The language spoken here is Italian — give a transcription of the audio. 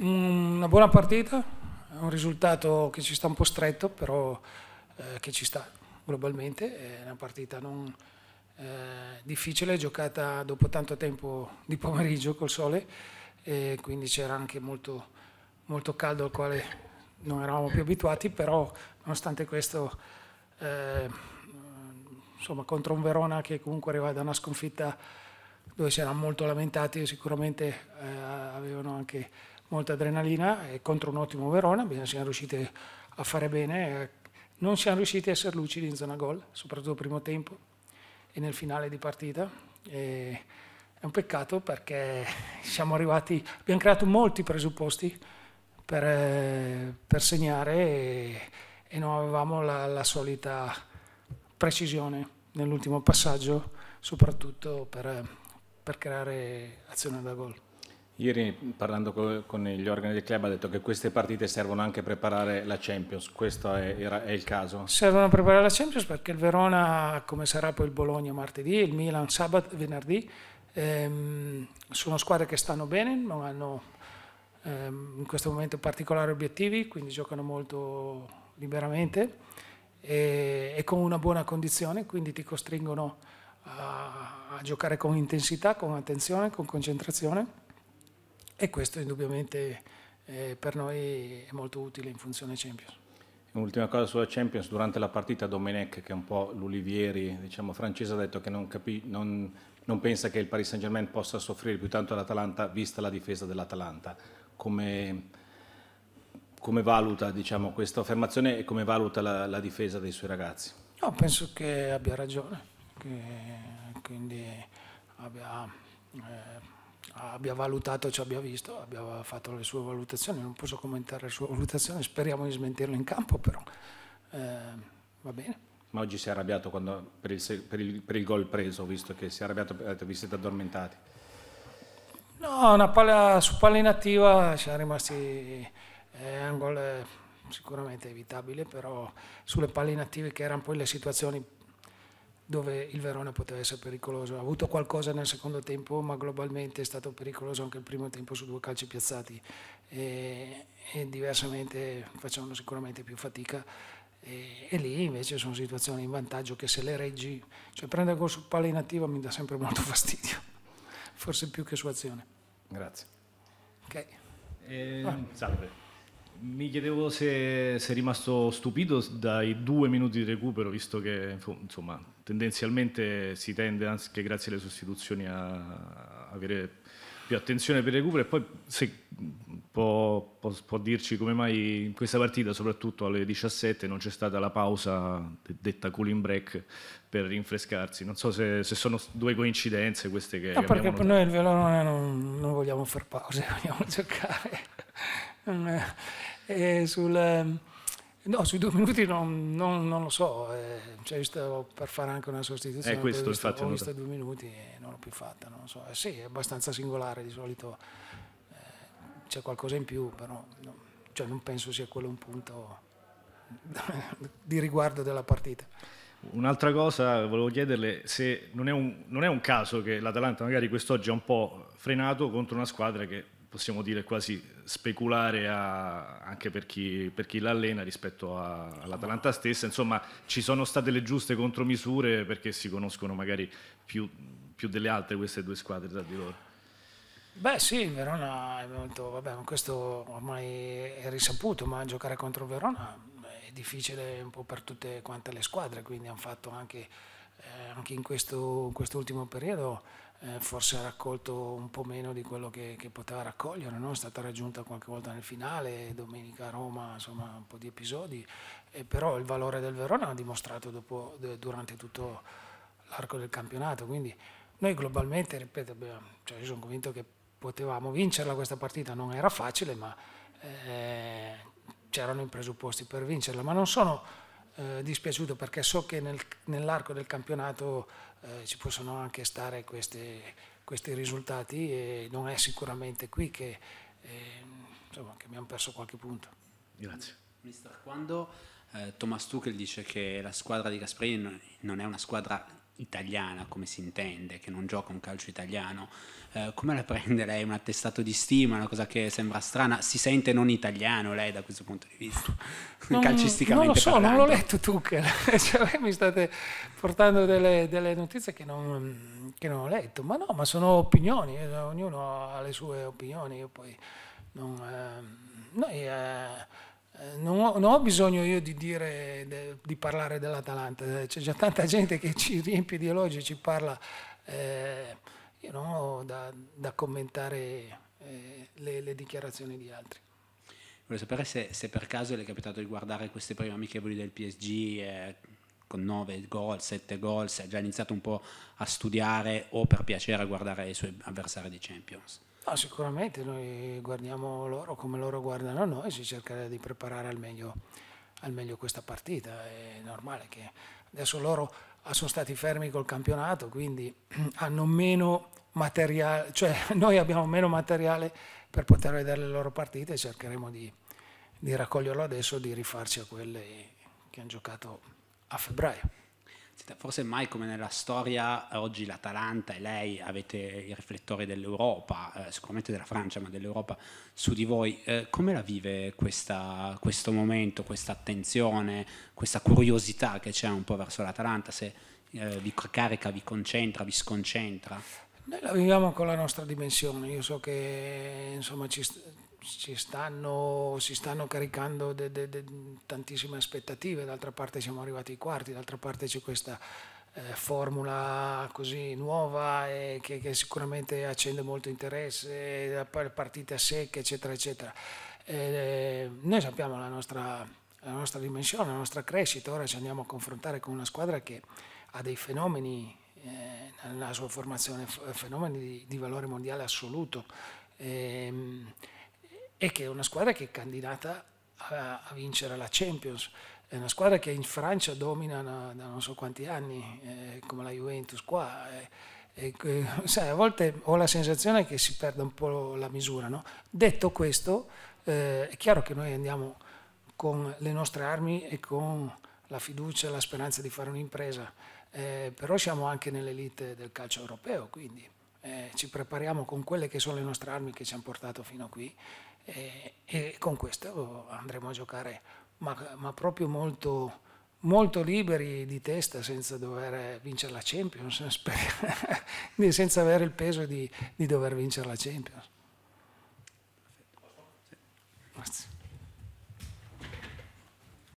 Mm, una buona partita, un risultato che ci sta un po' stretto, però eh, che ci sta globalmente, è una partita non eh, difficile, giocata dopo tanto tempo di pomeriggio col sole, e quindi c'era anche molto, molto, caldo al quale non eravamo più abituati, però nonostante questo, eh, insomma, contro un Verona che comunque arriva da una sconfitta dove si erano molto lamentati e sicuramente eh, avevano anche molta adrenalina e contro un ottimo Verona siamo riusciti a fare bene, eh, non siamo riusciti a essere lucidi in zona gol, soprattutto nel primo tempo e nel finale di partita. E è un peccato perché siamo arrivati, abbiamo creato molti presupposti per, eh, per segnare e, e, non avevamo la, la solita precisione nell'ultimo passaggio, soprattutto per, per creare azione da gol. Ieri parlando con gli organi del club ha detto che queste partite servono anche a preparare la Champions, questo è, è, il caso? Servono a preparare la Champions perché il Verona, come sarà poi il Bologna martedì, il Milan sabato, venerdì, ehm, sono squadre che stanno bene, non hanno ehm, in questo momento particolari obiettivi, quindi giocano molto liberamente e, e con una buona condizione, quindi ti costringono a, a giocare con intensità, con attenzione, con concentrazione e questo indubbiamente eh, per noi è molto utile in funzione Champions. Un'ultima cosa sulla Champions, durante la partita Domenech, che è un po' l'Ulivieri diciamo, francese, ha detto che non, capì, non, non pensa che il Paris Saint Germain possa soffrire più tanto all'Atalanta vista la difesa dell'Atalanta. Come, come, valuta diciamo, questa affermazione e come valuta la, la difesa dei suoi ragazzi? No, penso che abbia ragione, che, quindi abbia... Eh, abbia valutato ciò abbia visto, abbia fatto le sue valutazioni, non posso commentare le sue valutazioni, speriamo di smentirlo in campo però, eh, va bene. Ma oggi si è arrabbiato quando, per, il, per, il, per, il, gol preso, visto che si è arrabbiato, vi siete addormentati? No, una palla su palla inattiva siamo rimasti, eh, è un gol eh, sicuramente evitabile, però sulle palle inattive che erano poi le situazioni dove il Verona poteva essere pericoloso. Ha avuto qualcosa nel secondo tempo, ma globalmente è stato pericoloso anche il primo tempo su due calci piazzati e, e diversamente facevano sicuramente più fatica. E, e, lì invece sono situazioni in vantaggio che se le reggi, cioè prendere gol su palla inattiva mi dà sempre molto fastidio, forse più che su azione. Grazie. Ok. Eh, Salve. Mi chiedevo se sei rimasto stupito dai due minuti di recupero, visto che insomma tendenzialmente si tende anche grazie alle sostituzioni a avere più attenzione per il recupero e poi se può, può, può, dirci come mai in questa partita soprattutto alle 17 non c'è stata la pausa detta cooling break per rinfrescarsi non so se, se sono due coincidenze queste che no perché per noi il velone non, non vogliamo far pause vogliamo giocare e sul No, sui due minuti non, non, non lo so, eh, cioè, stavo per fare anche una sostituzione. È eh, questo, ho visto, infatti. Ho visto due minuti e non l'ho più fatta, non lo so. Eh, sì, è abbastanza singolare, di solito eh, c'è qualcosa in più, però no, cioè, non penso sia quello un punto di riguardo della partita. Un'altra cosa, volevo chiederle se non è un, non è un caso che l'Atalanta magari quest'oggi ha un po' frenato contro una squadra che possiamo dire quasi speculare a, anche per chi, per chi l'allena rispetto all'Atalanta stessa. Insomma, ci sono state le giuste contromisure perché si conoscono magari più, più delle altre queste due squadre tra di loro. Beh sì, il Verona è molto, vabbè, questo ormai è risaputo, ma giocare contro il Verona è difficile un po' per tutte quante le squadre, quindi hanno fatto anche eh, anche in questo quest'ultimo periodo eh, forse ha raccolto un po' meno di quello che, che poteva raccogliere, no? è stata raggiunta qualche volta nel finale, domenica a Roma, insomma un po' di episodi, eh, però il valore del Verona ha dimostrato dopo, durante tutto l'arco del campionato, quindi noi globalmente, ripeto, beh, cioè io sono convinto che potevamo vincerla questa partita, non era facile, ma eh, c'erano i presupposti per vincerla, ma non sono eh, dispiaciuto perché so che nel, nell'arco del campionato eh, ci possono anche stare queste, questi risultati e non è sicuramente qui che, eh, insomma, che abbiamo perso qualche punto. Grazie. Mister, quando eh, Thomas Tuchel dice che la squadra di Gasperini non è una squadra italiana come si intende, che non gioca un calcio italiano, eh, come la prende lei? Un attestato di stima, una cosa che sembra strana, si sente non italiano lei da questo punto di vista, non, calcisticamente Non lo so, parlando. non l'ho letto tu, cioè, mi state portando delle, delle notizie che non, che non, ho letto, ma no, ma sono opinioni, eh, ognuno ha le sue opinioni, io poi non, eh, noi... Eh, eh, non ho, non ho, bisogno io di, dire, di parlare dell'Atalanta, eh, c'è già tanta gente che ci riempie di elogi, ci parla, eh, io non ho da, da commentare eh, le, le, dichiarazioni di altri. Volevo sapere se, se, per caso le è capitato di guardare queste prime amichevoli del PSG eh, con 9 gol, 7 gol, se ha già iniziato un po' a studiare o per piacere a guardare i suoi avversari di Champions. No, ah, sicuramente noi guardiamo loro come loro guardano noi, si cerca di preparare al meglio, al meglio questa partita, è normale che adesso loro ah, sono stati fermi col campionato, quindi hanno meno materiale, cioè noi abbiamo meno materiale per poter vedere le loro partite e cercheremo di, di raccoglierlo adesso, di rifarci a quelle che hanno giocato a febbraio forse mai come nella storia oggi l'Atalanta e lei avete i riflettori dell'Europa, eh, sicuramente della Francia, ma dell'Europa su di voi. Eh, come la vive questa, questo momento, questa attenzione, questa curiosità che c'è un po' verso l'Atalanta? Se eh, vi carica, vi concentra, vi sconcentra? Noi la viviamo con la nostra dimensione. Io so che insomma, ci, si stanno, si stanno caricando de, de, de tantissime aspettative, d'altra parte siamo arrivati ai quarti, d'altra parte c'è questa eh, formula così nuova e eh, che, che, sicuramente accende molto interesse, eh, partite a secche, eccetera, eccetera. E, eh, noi sappiamo la nostra, la nostra dimensione, la nostra crescita, ora ci andiamo a confrontare con una squadra che ha dei fenomeni eh, nella sua formazione, fenomeni di, di valore mondiale assoluto. E, ehm, e che è una squadra che è candidata a, a vincere la Champions. È una squadra che in Francia domina una, da non so quanti anni, eh, come la Juventus qua. Eh, eh, sai, a volte ho la sensazione che si perda un po' la misura. No? Detto questo, eh, è chiaro che noi andiamo con le nostre armi e con la fiducia e la speranza di fare un'impresa, eh, però siamo anche nell'elite del calcio europeo, quindi eh, ci prepariamo con quelle che sono le nostre armi che ci hanno portato fino a qui e, e con questo andremo a giocare, ma, ma proprio molto, molto, liberi di testa senza dover vincere la Champions, senza avere il peso di, di dover vincere la Champions. Grazie.